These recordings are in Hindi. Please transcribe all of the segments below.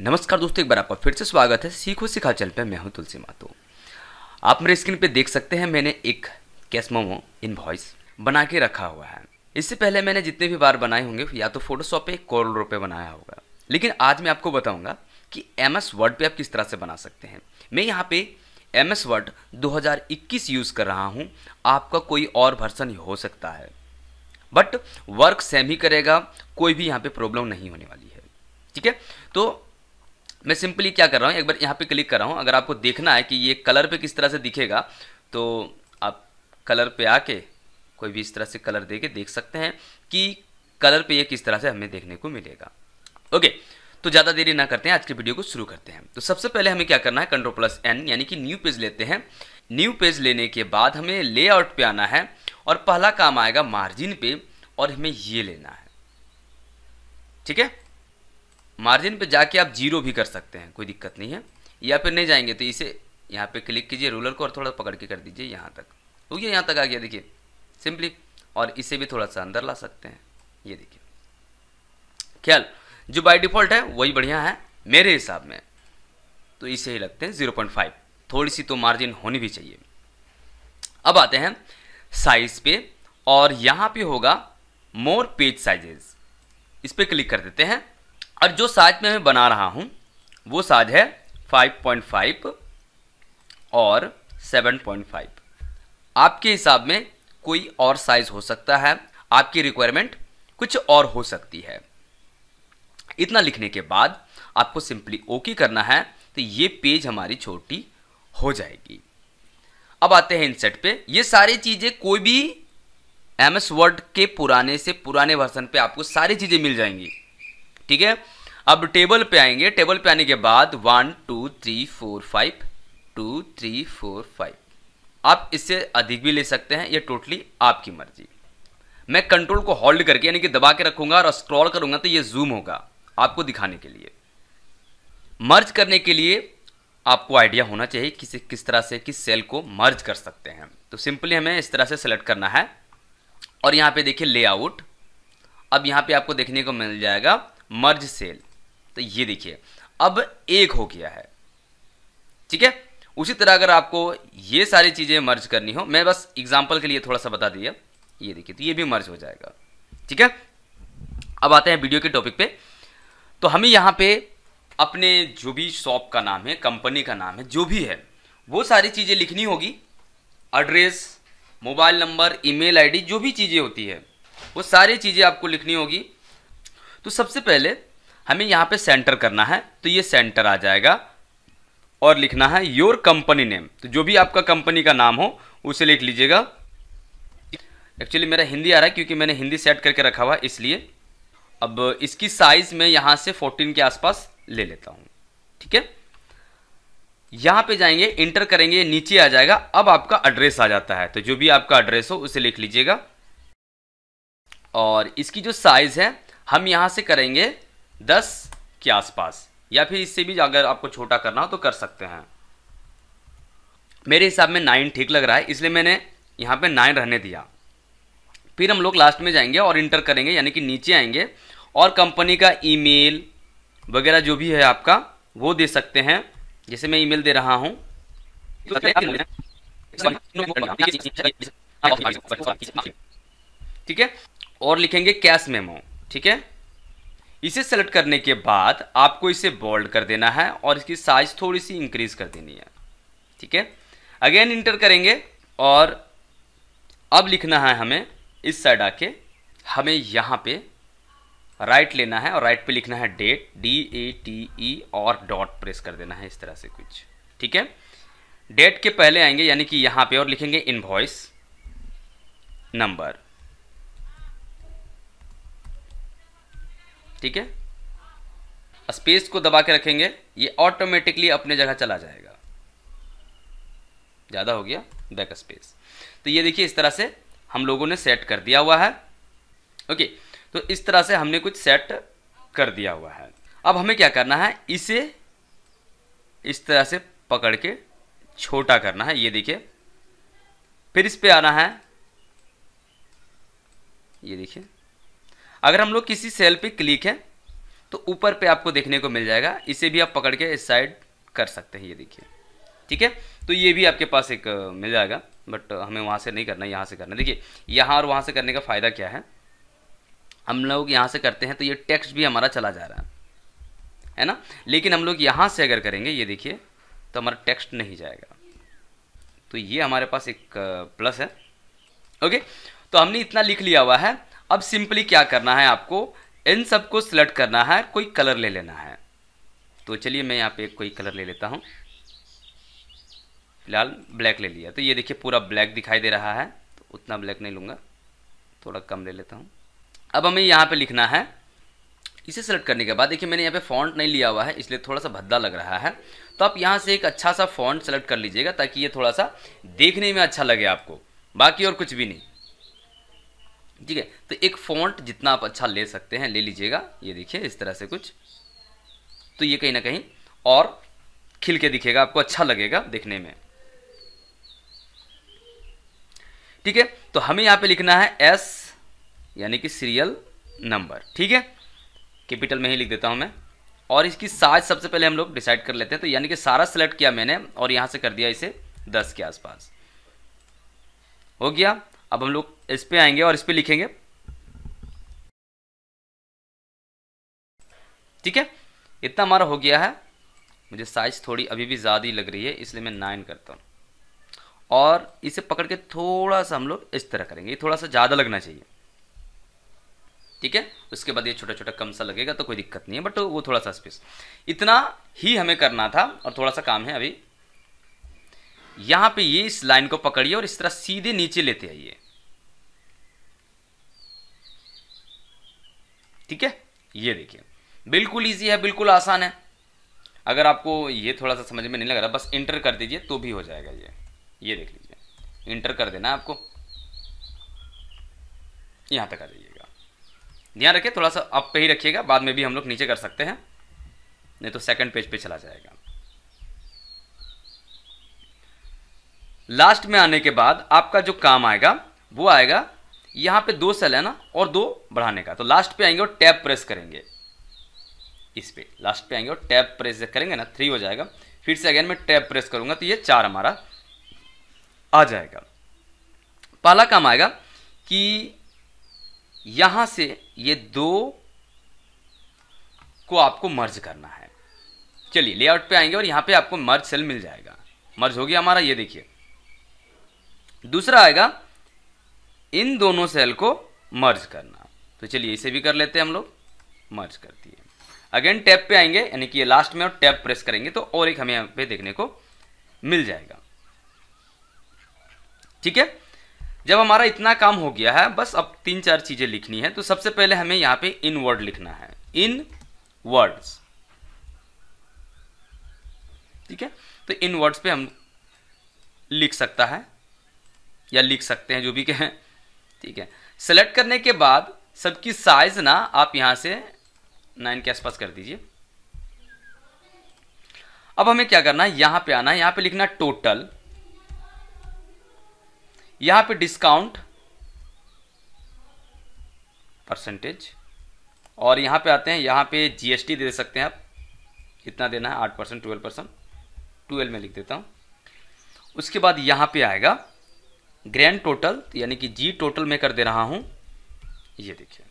नमस्कार दोस्तों एक बार आपका फिर से स्वागत है सीखो सिखा चल पे मैं हूं तुलसी मातो आप मेरे स्क्रीन पे देख सकते हैं मैंने एक कैश मोमो वॉइस बना के रखा हुआ है इससे पहले मैंने जितने भी बार बनाए होंगे या तो फोटोशॉप पे करोड़ों रुपये बनाया होगा लेकिन आज मैं आपको बताऊंगा कि एम एस वर्ड पर आप किस तरह से बना सकते हैं मैं यहाँ पे एम एस वर्ड दो यूज़ कर रहा हूँ आपका कोई और वर्सन हो सकता है बट वर्क सेम ही करेगा कोई भी यहाँ पे प्रॉब्लम नहीं होने वाली है ठीक है तो मैं सिंपली क्या कर रहा हूँ एक बार यहाँ पे क्लिक कर रहा हूँ अगर आपको देखना है कि ये कलर पे किस तरह से दिखेगा तो आप कलर पे आके कोई भी इस तरह से कलर दे के देख सकते हैं कि कलर पे ये किस तरह से हमें देखने को मिलेगा ओके तो ज़्यादा देरी ना करते हैं आज की वीडियो को शुरू करते हैं तो सबसे पहले हमें क्या करना है कंट्रोल प्लस एन यानी कि न्यू पेज लेते हैं न्यू पेज लेने के बाद हमें लेआउट पर आना है और पहला काम आएगा मार्जिन पे और हमें ये लेना है ठीक है मार्जिन पे जाके आप जीरो भी कर सकते हैं कोई दिक्कत नहीं है या फिर नहीं जाएंगे तो इसे यहाँ पे क्लिक कीजिए रूलर को और थोड़ा पकड़ के कर दीजिए यहाँ तक हो तो गया यहाँ तक आ गया देखिए सिंपली और इसे भी थोड़ा सा अंदर ला सकते हैं ये देखिए ख्याल जो बाई डिफ़ॉल्ट है वही बढ़िया है मेरे हिसाब में तो इसे ही लगते हैं जीरो पॉइंट फाइव थोड़ी सी तो मार्जिन होनी भी चाहिए अब आते हैं साइज पे और यहाँ पे होगा मोर पेज साइजेस इस पर क्लिक कर देते हैं और जो साज में मैं बना रहा हूँ वो साज है 5.5 और 7.5 आपके हिसाब में कोई और साइज हो सकता है आपकी रिक्वायरमेंट कुछ और हो सकती है इतना लिखने के बाद आपको सिंपली ओके करना है तो ये पेज हमारी छोटी हो जाएगी अब आते हैं इनसेट पे ये सारी चीज़ें कोई भी एम एस वर्ड के पुराने से पुराने वर्जन पे आपको सारी चीज़ें मिल जाएंगी ठीक है अब टेबल पे आएंगे टेबल पे आने के बाद one two three four five two three four five आप इससे अधिक भी ले सकते हैं ये टोटली आपकी मर्जी मैं कंट्रोल को होल्ड करके यानी कि दबा के रखूंगा और स्क्रॉल करूंगा तो ये जूम होगा आपको दिखाने के लिए मर्ज करने के लिए आपको आइडिया होना चाहिए किस किस तरह से किस सेल को मर्ज कर सकते हैं तो सिंपली हमें इस तरह से सेलेक्ट करना है और यहाँ पे देखिए लेआउट अब यहाँ पे आपको देखने को मिल जाएगा मर्ज सेल तो ये देखिए अब एक हो गया है ठीक है उसी तरह अगर आपको ये सारी चीज़ें मर्ज करनी हो मैं बस एग्जाम्पल के लिए थोड़ा सा बता दिया ये देखिए तो ये भी मर्ज हो जाएगा ठीक है अब आते हैं वीडियो के टॉपिक पे तो हमें यहाँ पे अपने जो भी शॉप का नाम है कंपनी का नाम है जो भी है वो सारी चीज़ें लिखनी होगी address mobile number email ID जो भी चीज़ें होती है वो सारी चीज़ें आपको लिखनी होगी तो सबसे पहले हमें यहाँ पे सेंटर करना है तो ये सेंटर आ जाएगा और लिखना है योर कंपनी नेम तो जो भी आपका कंपनी का नाम हो उसे लिख लीजिएगा एक्चुअली मेरा हिंदी आ रहा है क्योंकि मैंने हिंदी सेट करके रखा हुआ इसलिए अब इसकी साइज़ मैं यहाँ से 14 के आसपास ले लेता हूँ ठीक है यहाँ पे जाएंगे इंटर करेंगे नीचे आ जाएगा अब आपका एड्रेस आ जाता है तो जो भी आपका एड्रेस हो उसे लिख लीजिएगा और इसकी जो साइज़ है हम यहाँ से करेंगे दस के आसपास या फिर इससे भी अगर आपको छोटा करना हो तो कर सकते हैं मेरे हिसाब में नाइन ठीक लग रहा है इसलिए मैंने यहाँ पे नाइन रहने दिया फिर हम लोग लास्ट में जाएंगे और इंटर करेंगे यानी कि नीचे आएंगे और कंपनी का ईमेल वगैरह जो भी है आपका वो दे सकते हैं जैसे मैं ईमेल दे रहा हूँ ठीक है और लिखेंगे कैश मेमो ठीक है इसे सेलेक्ट करने के बाद आपको इसे बोल्ड कर देना है और इसकी साइज थोड़ी सी इंक्रीज कर देनी है ठीक है अगेन इंटर करेंगे और अब लिखना है हमें इस साइड आके हमें यहाँ पे राइट लेना है और राइट पे लिखना है date D A T E और डॉट प्रेस कर देना है इस तरह से कुछ ठीक है डेट के पहले आएंगे यानी कि यहाँ पे और लिखेंगे इनवॉइस नंबर ठीक है स्पेस को दबा के रखेंगे ये ऑटोमेटिकली अपने जगह चला जाएगा ज़्यादा हो गया बैक स्पेस तो ये देखिए इस तरह से हम लोगों ने सेट कर दिया हुआ है ओके तो इस तरह से हमने कुछ सेट कर दिया हुआ है अब हमें क्या करना है इसे इस तरह से पकड़ के छोटा करना है ये देखिए फिर इस पे आना है ये देखिए अगर हम लोग किसी सेल पे क्लिक है तो ऊपर पे आपको देखने को मिल जाएगा इसे भी आप पकड़ के इस साइड कर सकते हैं ये देखिए ठीक है तो ये भी आपके पास एक मिल जाएगा बट हमें वहाँ से नहीं करना यहाँ से करना देखिए यहाँ और वहाँ से करने का फ़ायदा क्या है हम लोग यहाँ से करते हैं तो ये टेक्स्ट भी हमारा चला जा रहा है है ना लेकिन हम लोग यहाँ से अगर करेंगे ये देखिए तो हमारा टेक्स्ट नहीं जाएगा तो ये हमारे पास एक प्लस है ओके तो हमने इतना लिख लिया हुआ है अब सिंपली क्या करना है आपको इन सबको सिलेक्ट करना है कोई कलर ले लेना है तो चलिए मैं यहाँ पे कोई कलर ले लेता हूँ फिलहाल ब्लैक ले लिया तो ये देखिए पूरा ब्लैक दिखाई दे रहा है तो उतना ब्लैक नहीं लूँगा थोड़ा कम ले लेता हूँ अब हमें यहाँ पे लिखना है इसे सेलेक्ट करने के बाद देखिए मैंने यहाँ पे फॉन्ट नहीं लिया हुआ है इसलिए थोड़ा सा भद्दा लग रहा है तो आप यहाँ से एक अच्छा सा फॉन्ट सेलेक्ट कर लीजिएगा ताकि ये थोड़ा सा देखने में अच्छा लगे आपको बाकी और कुछ भी नहीं ठीक है तो एक फॉन्ट जितना आप अच्छा ले सकते हैं ले लीजिएगा ये देखिए इस तरह से कुछ तो ये कहीं ना कहीं और खिल के दिखेगा आपको अच्छा लगेगा देखने में ठीक है तो हमें यहां पे लिखना है एस यानी कि सीरियल नंबर ठीक है कैपिटल में ही लिख देता हूं मैं और इसकी साइज सबसे पहले हम लोग डिसाइड कर लेते हैं तो यानी कि सारा सेलेक्ट किया मैंने और यहां से कर दिया इसे दस के आसपास हो गया अब हम लोग इस पर आएंगे और इस पर लिखेंगे ठीक है इतना हमारा हो गया है मुझे साइज थोड़ी अभी भी ज़्यादा ही लग रही है इसलिए मैं नाइन करता हूँ और इसे पकड़ के थोड़ा सा हम लोग इस तरह करेंगे ये थोड़ा सा ज़्यादा लगना चाहिए ठीक है उसके बाद ये छोटा छोटा कम सा लगेगा तो कोई दिक्कत नहीं है बट वो थोड़ा सा स्पेस इतना ही हमें करना था और थोड़ा सा काम है अभी यहां पे ये इस लाइन को पकड़िए और इस तरह सीधे नीचे लेते आइए ठीक है ये देखिए बिल्कुल इजी है बिल्कुल आसान है अगर आपको ये थोड़ा सा समझ में नहीं लग रहा बस इंटर कर दीजिए तो भी हो जाएगा ये ये देख लीजिए इंटर कर देना आपको यहां तक आ जाइएगा ध्यान रखिए थोड़ा सा अप पे ही रखिएगा बाद में भी हम लोग नीचे कर सकते हैं नहीं तो सेकंड पेज पे चला जाएगा लास्ट में आने के बाद आपका जो काम आएगा वो आएगा यहाँ पे दो सेल है ना और दो बढ़ाने का तो लास्ट पे आएंगे और टैब प्रेस करेंगे इस पे लास्ट पे आएंगे और टैब प्रेस करेंगे ना थ्री हो जाएगा फिर से अगेन मैं टैब प्रेस करूँगा तो ये चार हमारा आ जाएगा पहला काम आएगा कि यहाँ से ये दो को आपको मर्ज करना है चलिए लेआउट पे आएंगे और यहाँ पे आपको मर्ज सेल मिल जाएगा मर्ज हो गया हमारा ये देखिए दूसरा आएगा इन दोनों सेल को मर्ज करना तो चलिए इसे भी कर लेते हैं हम लोग मर्ज कर दिए अगेन टैप पे आएंगे यानी कि ये लास्ट में और टैप प्रेस करेंगे तो और एक हमें यहां पे देखने को मिल जाएगा ठीक है जब हमारा इतना काम हो गया है बस अब तीन चार चीजें लिखनी है तो सबसे पहले हमें यहां पे इन वर्ड लिखना है इन वर्ड्स ठीक है तो इन वर्ड्स पे हम लिख सकता है या लिख सकते हैं जो भी कहें ठीक है सेलेक्ट करने के बाद सबकी साइज ना आप यहां से नाइन के आसपास कर दीजिए अब हमें क्या करना है यहां पे आना है यहां पे लिखना टोटल यहां पे डिस्काउंट परसेंटेज और यहां पे आते हैं यहां पे जीएसटी दे सकते हैं आप कितना देना है आठ परसेंट ट्वेल्व परसेंट ट्वेल्व में लिख देता हूं उसके बाद यहां पे आएगा ग्रैंड टोटल यानी कि जी टोटल में कर दे रहा हूं ये देखिए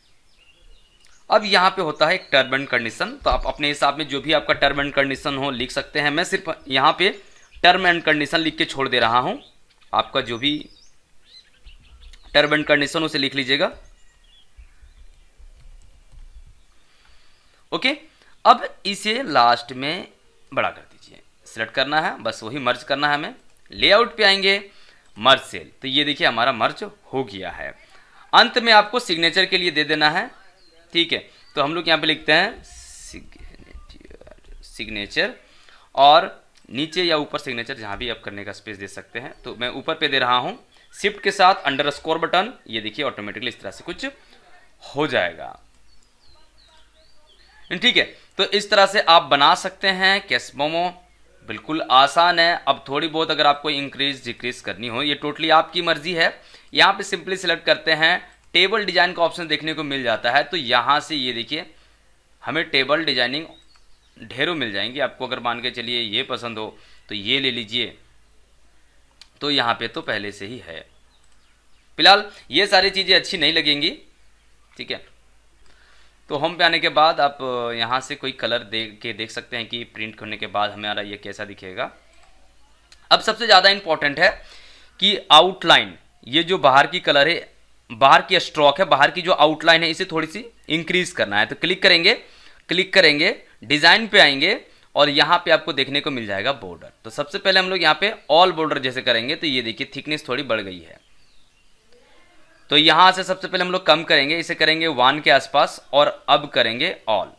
अब यहां पे होता है एक टर्म एंड कंडीशन तो आप अपने हिसाब में जो भी आपका टर्म एंड कंडीशन हो लिख सकते हैं मैं सिर्फ यहां पे टर्म एंड कंडीशन लिख के छोड़ दे रहा हूं आपका जो भी टर्म एंड कंडीशन उसे लिख लीजिएगा ओके अब इसे लास्ट में बड़ा कर दीजिए सिलेक्ट करना है बस वही मर्ज करना है हमें लेआउट पे आएंगे मर्ज सेल तो ये देखिए हमारा मर्ज हो गया है अंत में आपको सिग्नेचर के लिए दे देना है ठीक है तो हम लोग यहाँ पे लिखते हैं सिग्नेचर सिग्नेचर और नीचे या ऊपर सिग्नेचर जहाँ भी आप करने का स्पेस दे सकते हैं तो मैं ऊपर पे दे रहा हूँ शिफ्ट के साथ अंडर स्कोर बटन ये देखिए ऑटोमेटिकली इस तरह से कुछ हो जाएगा ठीक है तो इस तरह से आप बना सकते हैं कैसमोमो बिल्कुल आसान है अब थोड़ी बहुत अगर आपको इंक्रीज डिक्रीज करनी हो ये टोटली आपकी मर्जी है यहाँ पे सिंपली सिलेक्ट करते हैं टेबल डिजाइन का ऑप्शन देखने को मिल जाता है तो यहाँ से ये देखिए हमें टेबल डिजाइनिंग ढेरों मिल जाएंगी आपको अगर मान के चलिए ये पसंद हो तो ये ले लीजिए तो यहाँ पे तो पहले से ही है फिलहाल ये सारी चीज़ें अच्छी नहीं लगेंगी ठीक है तो होम पे आने के बाद आप यहाँ से कोई कलर दे के देख सकते हैं कि प्रिंट करने के बाद हमारा ये कैसा दिखेगा अब सबसे ज़्यादा इम्पॉर्टेंट है कि आउटलाइन ये जो बाहर की कलर है बाहर की स्ट्रोक है बाहर की जो आउटलाइन है इसे थोड़ी सी इंक्रीज करना है तो क्लिक करेंगे क्लिक करेंगे डिज़ाइन पे आएंगे और यहाँ पे आपको देखने को मिल जाएगा बॉर्डर तो सबसे पहले हम लोग यहाँ पे ऑल बॉर्डर जैसे करेंगे तो ये देखिए थिकनेस थोड़ी बढ़ गई है तो यहां से सबसे पहले हम लोग कम करेंगे इसे करेंगे वन के आसपास और अब करेंगे ऑल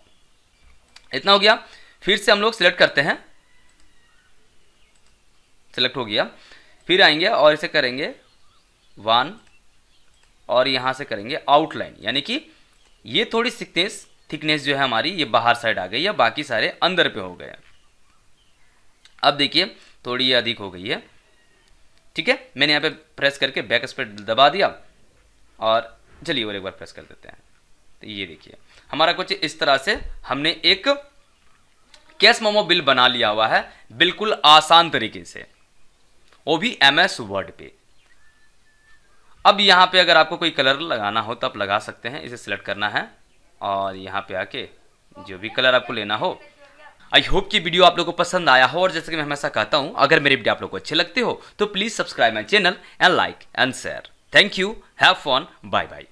इतना हो गया फिर से हम लोग सिलेक्ट करते हैं सिलेक्ट हो गया फिर आएंगे और इसे करेंगे वन और यहां से करेंगे आउटलाइन यानी कि ये थोड़ी सिकनेस थिकनेस जो है हमारी ये बाहर साइड आ गई है बाकी सारे अंदर पे हो गए अब देखिए थोड़ी ये अधिक हो गई है ठीक है मैंने यहां पे प्रेस करके बैक स्पेड दबा दिया और चलिए और एक बार प्रेस कर देते हैं तो ये देखिए हमारा कुछ इस तरह से हमने एक कैश मोमो बिल बना लिया हुआ है बिल्कुल आसान तरीके से वो भी एम एस वर्ड पे अब यहां पे अगर आपको कोई कलर लगाना हो तो आप लगा सकते हैं इसे सिलेक्ट करना है और यहां पे आके जो भी कलर आपको लेना हो आई होप कि वीडियो आप लोगों को पसंद आया हो और जैसे कि मैं हमेशा कहता हूं अगर मेरी वीडियो आप लोगों को अच्छे लगते हो तो please subscribe my channel and like and share Thank you. Have fun. Bye bye.